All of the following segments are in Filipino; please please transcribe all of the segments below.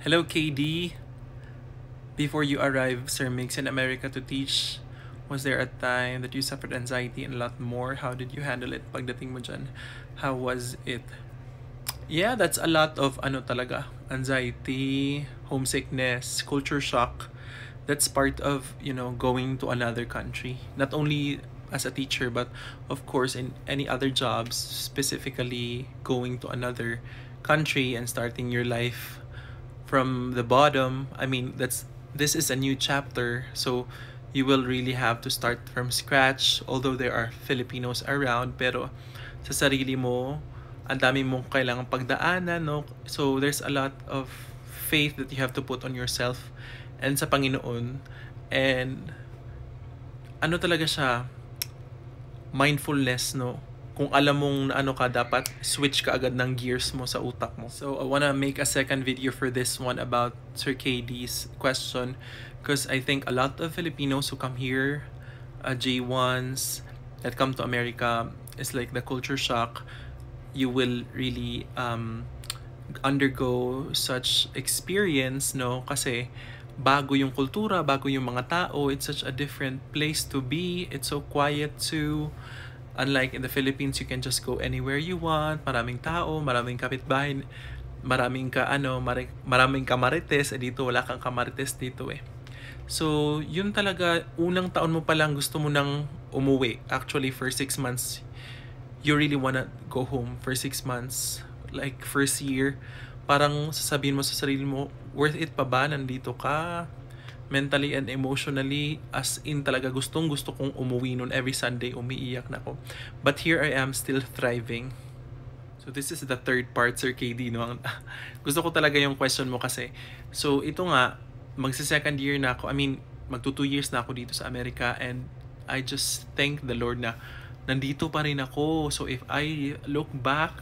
Hello, KD. Before you arrived, Sir Mix in America to teach, was there a time that you suffered anxiety and a lot more? How did you handle it? Pagdating mo dyan, how was it? Yeah, that's a lot of ano talaga, anxiety, homesickness, culture shock. That's part of, you know, going to another country. Not only as a teacher, but of course in any other jobs, specifically going to another country and starting your life from the bottom i mean that's this is a new chapter so you will really have to start from scratch although there are Filipinos around pero sa sarili mo ang dami mong kailangang pagdaanan no so there's a lot of faith that you have to put on yourself and sa Panginoon and ano talaga siya mindfulness no kung alam mong ano ka, dapat switch ka agad ng gears mo sa utak mo. So, I wanna make a second video for this one about Sir KD's question because I think a lot of Filipinos who come here, uh, J1s, that come to America, it's like the culture shock. You will really um, undergo such experience, no? Kasi bago yung kultura, bago yung mga tao, it's such a different place to be. It's so quiet too. Unlike in the Philippines, you can just go anywhere you want. Maraming tao, maraming kapitbahay, maraming ka ano, maraming kamarites. Eh, dito wala kang kamarites dito eh. So, yun talaga, unang taon mo pa lang gusto mo nang umuwi. Actually, for six months, you really wanna go home for six months. Like, first year, parang sasabihin mo sa sarili mo, worth it pa ba? Nandito ka? mentally and emotionally as in talaga gustong gusto kong umuwi nun every Sunday umiiyak na ako but here I am still thriving so this is the third part Sir KD no? gusto ko talaga yung question mo kasi so ito nga magsa second year na ako I mean magto 2 years na ako dito sa Amerika and I just thank the Lord na nandito pa rin ako so if I look back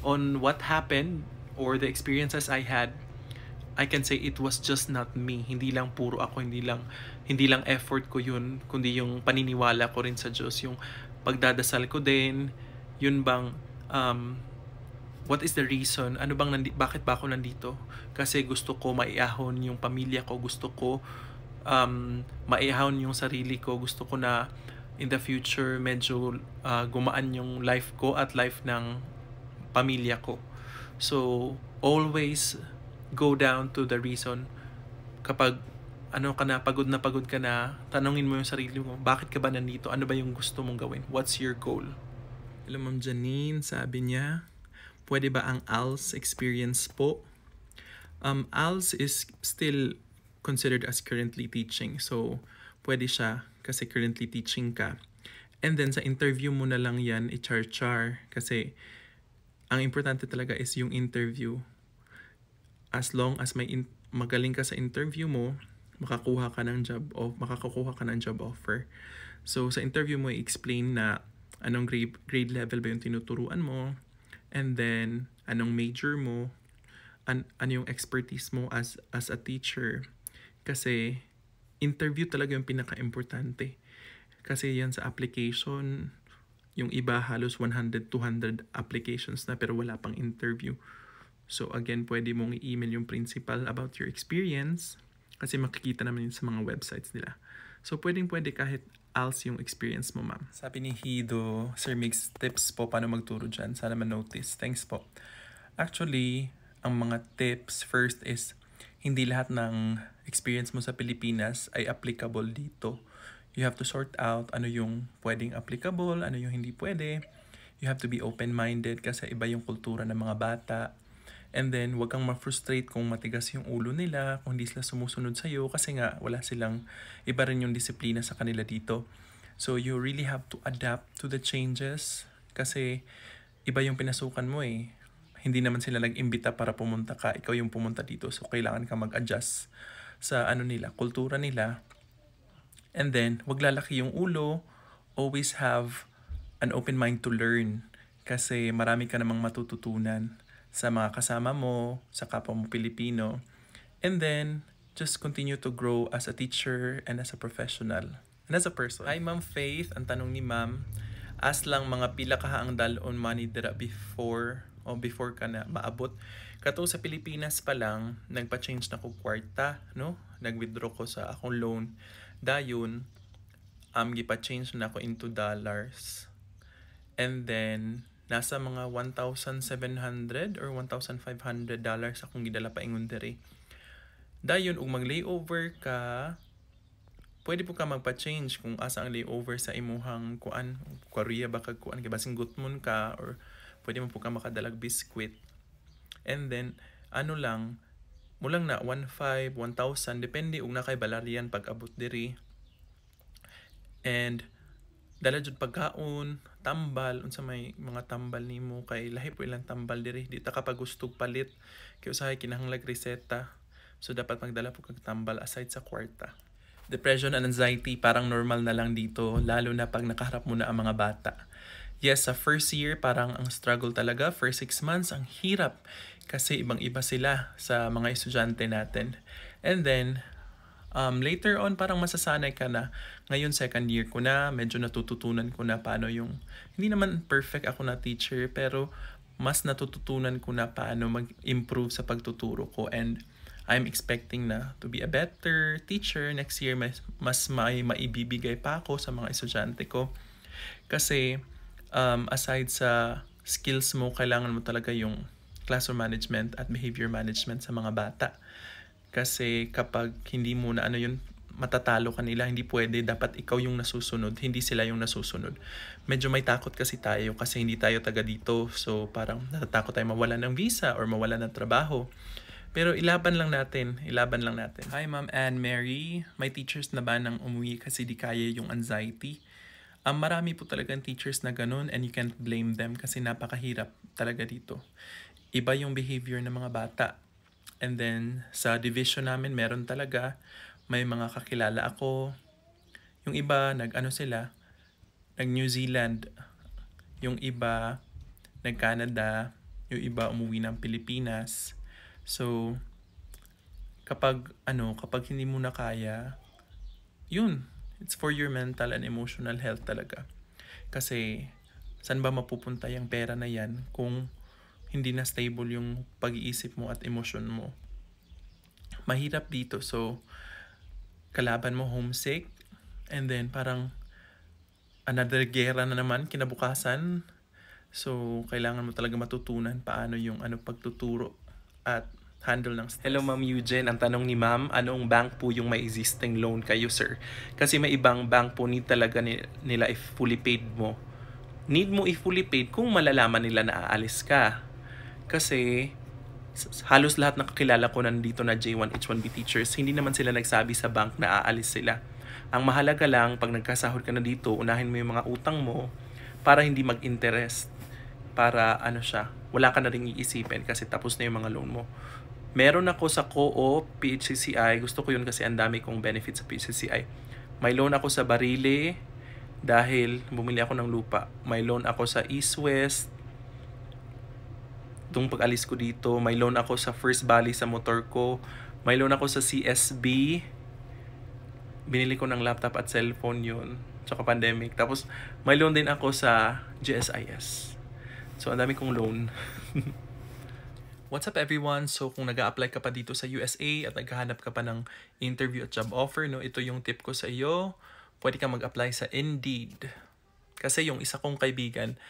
on what happened or the experiences I had I can say it was just not me. Hindi lang puro ako, hindi lang hindi lang effort ko 'yun, kundi yung paniniwala ko rin sa Diyos, yung pagdadasal ko din, 'yun bang um what is the reason? Ano bang nandi- bakit ba ako nandito? Kasi gusto ko maiahon yung pamilya ko, gusto ko um maiahon yung sarili ko, gusto ko na in the future medyo uh, gumaan yung life ko at life ng pamilya ko. So always go down to the reason kapag ano ka na, pagod na pagod ka na, tanongin mo yung sarili mo, bakit ka ba nandito? Ano ba yung gusto mong gawin? What's your goal? Hello, Ma'am Janine. Sabi niya, pwede ba ang ALS experience po? Um, ALS is still considered as currently teaching. So, pwede siya kasi currently teaching ka. And then, sa interview mo na lang yan, i-char-char. Kasi, ang importante talaga is yung interview as long as may in- magaling ka sa interview mo, makakuha ka ng job o makakakuha ka ng job offer. So sa interview mo i-explain na anong grade, grade level ba yung tinuturuan mo and then anong major mo, an ano yung expertise mo as as a teacher. Kasi interview talaga yung pinaka-importante. Kasi yan sa application, yung iba halos 100-200 applications na pero wala pang interview. So again, pwede mong i-email yung principal about your experience kasi makikita naman yun sa mga websites nila. So pwedeng pwede kahit else yung experience mo, ma'am. Sabi ni Hido, Sir Mix, tips po paano magturo dyan. Sana ma-notice. Thanks po. Actually, ang mga tips first is hindi lahat ng experience mo sa Pilipinas ay applicable dito. You have to sort out ano yung pwedeng applicable, ano yung hindi pwede. You have to be open-minded kasi iba yung kultura ng mga bata. And then, wag kang ma-frustrate kung matigas yung ulo nila, kung hindi sila sumusunod sa'yo, kasi nga, wala silang, iba rin yung disiplina sa kanila dito. So, you really have to adapt to the changes kasi iba yung pinasukan mo eh. Hindi naman sila nag-imbita para pumunta ka, ikaw yung pumunta dito. So, kailangan ka mag-adjust sa ano nila, kultura nila. And then, wag lalaki yung ulo, always have an open mind to learn kasi marami ka namang matututunan sa mga kasama mo, sa kapwa mo Pilipino. And then, just continue to grow as a teacher and as a professional and as a person. Hi, Ma'am Faith. Ang tanong ni Ma'am, as lang mga pila ka ang dalon money dira before o before ka na maabot. Kato sa Pilipinas pa lang, nagpa-change na ko kwarta, no? Nag-withdraw ko sa akong loan. Dayon, am um, gipa-change na ako into dollars. And then, nasa mga 1,700 or 1,500 dollars akong gidala paingon diri. Dayon ug mag layover ka pwede po ka magpa-change kung asa ang layover sa imuhang kuan, Korea ba kag kuan kay basing gutmon ka or pwede mo po ka makadalag biskwit. And then ano lang mulang na 1,500, 1,000 depende ug na kay balarian pag abot diri. And dala jud pagkaon tambal unsa may mga tambal nimo kay lahi po ilang tambal diri di ta kapag gustog palit kay usahay kinahanglag reseta so dapat magdala po kag tambal aside sa kwarta depression and anxiety parang normal na lang dito lalo na pag nakaharap mo na ang mga bata Yes, sa first year, parang ang struggle talaga. First six months, ang hirap. Kasi ibang-iba sila sa mga estudyante natin. And then, um, later on parang masasanay ka na ngayon second year ko na medyo natututunan ko na paano yung hindi naman perfect ako na teacher pero mas natututunan ko na paano mag-improve sa pagtuturo ko and I'm expecting na to be a better teacher next year mas, mas may maibibigay pa ako sa mga estudyante ko kasi um, aside sa skills mo kailangan mo talaga yung classroom management at behavior management sa mga bata kasi kapag hindi mo na ano yun, matatalo kanila, hindi pwede, dapat ikaw yung nasusunod, hindi sila yung nasusunod. Medyo may takot kasi tayo kasi hindi tayo taga dito, so parang natatakot tayo mawala ng visa or mawala ng trabaho. Pero ilaban lang natin, ilaban lang natin. Hi Ma'am Anne Mary, may teachers na ba nang umuwi kasi di kaya yung anxiety? Um, marami po talagang teachers na ganun and you can't blame them kasi napakahirap talaga dito. Iba yung behavior ng mga bata And then, sa division namin, meron talaga. May mga kakilala ako. Yung iba, nag-ano sila, nag-New Zealand. Yung iba, nag-Canada. Yung iba, umuwi ng Pilipinas. So, kapag, ano, kapag hindi mo na kaya, yun. It's for your mental and emotional health talaga. Kasi, saan ba mapupunta yung pera na yan kung hindi na stable yung pag-iisip mo at emosyon mo. Mahirap dito. So, kalaban mo homesick and then parang another gera na naman kinabukasan. So, kailangan mo talaga matutunan paano yung ano pagtuturo at handle ng stress. Hello Ma'am Eugene, ang tanong ni Ma'am, anong bank po yung may existing loan kayo sir? Kasi may ibang bank po need talaga nila if fully paid mo. Need mo if fully paid kung malalaman nila na aalis ka. Kasi halos lahat ng kakilala ko nandito na J1H1B teachers, hindi naman sila nagsabi sa bank na aalis sila. Ang mahalaga lang, pag nagkasahod ka na dito, unahin mo yung mga utang mo para hindi mag-interest. Para ano siya, wala ka na rin iisipin kasi tapos na yung mga loan mo. Meron ako sa co-op, PHCCI. Gusto ko yun kasi ang dami kong benefits sa PHCCI. May loan ako sa Barile dahil bumili ako ng lupa. May loan ako sa East West Itong pag-alis ko dito, may loan ako sa First Valley sa motor ko. May loan ako sa CSB. Binili ko ng laptop at cellphone yun. Tsaka pandemic. Tapos, may loan din ako sa GSIS. So, ang dami kong loan. What's up everyone? So kung nag apply ka pa dito sa USA at naghahanap ka pa ng interview at job offer, no, ito yung tip ko sa iyo. Pwede ka mag-apply sa Indeed. Kasi yung isa kong kaibigan,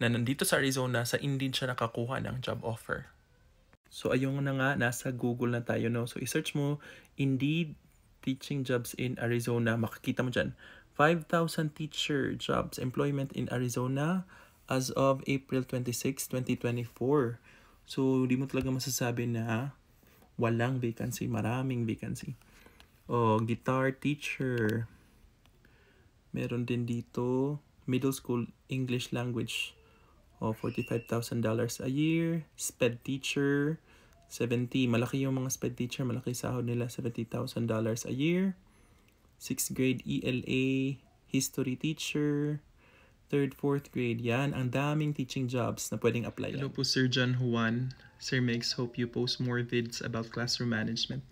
na nandito sa Arizona sa hindi siya nakakuha ng job offer. So ayun na nga, nasa Google na tayo no. So i-search mo Indeed teaching jobs in Arizona, makikita mo dyan. 5,000 teacher jobs employment in Arizona as of April 26, 2024. So, di mo talaga masasabi na walang vacancy, maraming vacancy. O, oh, guitar teacher. Meron din dito middle school English language o $45,000 a year. SPED teacher, 70. Malaki yung mga SPED teacher. Malaki sahod nila, $70,000 a year. 6th grade ELA, history teacher, 3rd, 4th grade. Yan, ang daming teaching jobs na pwedeng apply. Hello po Sir John Juan. Sir Megs, hope you post more vids about classroom management.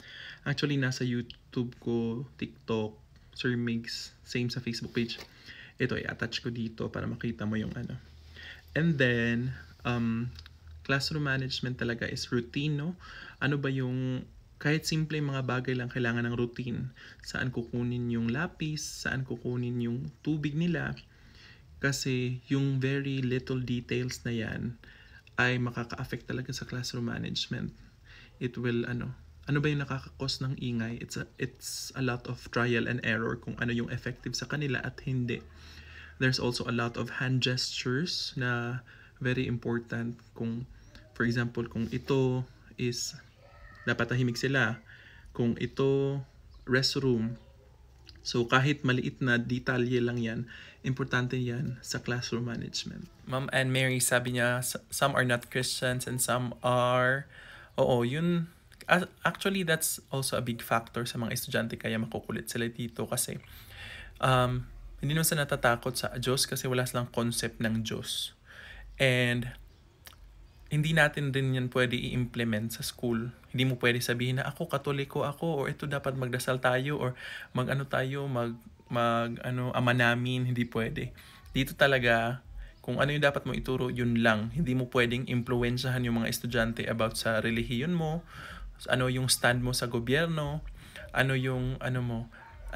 Actually, nasa YouTube ko, TikTok, Sir Megs, same sa Facebook page. Ito, i-attach ko dito para makita mo yung ano, And then, um, classroom management talaga is routine, no? Ano ba yung kahit simple mga bagay lang kailangan ng routine. Saan kukunin yung lapis, saan kukunin yung tubig nila. Kasi yung very little details na yan ay makaka-affect talaga sa classroom management. It will ano, ano ba yung nakakakos ng ingay? It's a, it's a lot of trial and error kung ano yung effective sa kanila at hindi. There's also a lot of hand gestures na very important kung for example kung ito is dapat napatahimik sila kung ito restroom so kahit maliit na detalye lang yan importante yan sa classroom management Ma'am and Mary sabi niya some are not Christians and some are oo yun actually that's also a big factor sa mga estudyante kaya makukulit sila dito kasi um, hindi naman sa natatakot sa Diyos kasi wala silang concept ng Diyos. And hindi natin din yan pwede i-implement sa school. Hindi mo pwede sabihin na ako, katoliko ako, or ito dapat magdasal tayo, or mag-ano tayo, mag, mag ano, ama namin, hindi pwede. Dito talaga, kung ano yung dapat mo ituro, yun lang. Hindi mo pwedeng impluensyahan yung mga estudyante about sa relihiyon mo, ano yung stand mo sa gobyerno, ano yung, ano mo,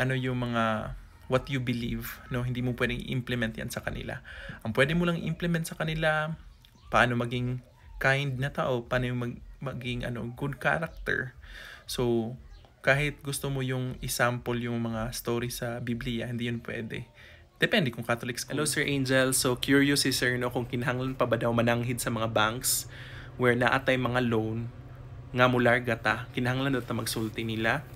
ano yung mga what you believe, no? Hindi mo pwedeng implement yan sa kanila. Ang pwede mo lang implement sa kanila, paano maging kind na tao, paano yung mag, maging ano, good character. So, kahit gusto mo yung isample yung mga story sa Biblia, hindi yun pwede. Depende kung Catholic school. Hello Sir Angel, so curious si Sir no kung kinahanglan pa ba daw mananghid sa mga banks where naatay mga loan nga mular gata, kinahanglan na ta magsulti nila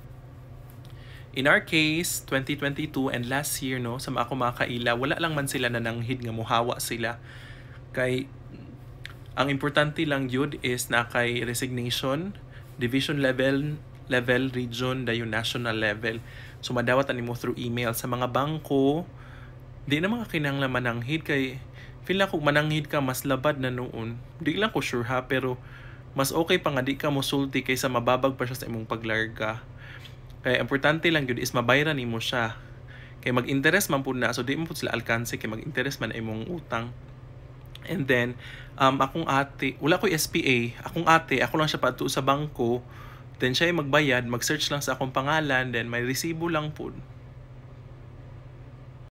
In our case, 2022 and last year, no, sa mga kumakaila, wala lang man sila na nananghid nga muhawa sila. Kay, ang importante lang yun is na kay resignation, division level, level, region, dayon national level. So, madawat mo through email. Sa mga bangko, di na mga kinanglaman ang hid kay feel ako mananghid ka mas labad na noon. Di lang ko sure ha, pero mas okay pa nga di ka musulti kaysa mababag pa siya sa imong paglarga. Kaya importante lang yun is mabayra mo siya. Kay mag-interest man po na, so di mo po sila alkansi kay mag-interest man imong utang. And then, um, akong ate, wala ko SPA, akong ate, ako lang siya pato sa bangko. Then siya ay magbayad, mag-search lang sa akong pangalan, then may resibo lang po.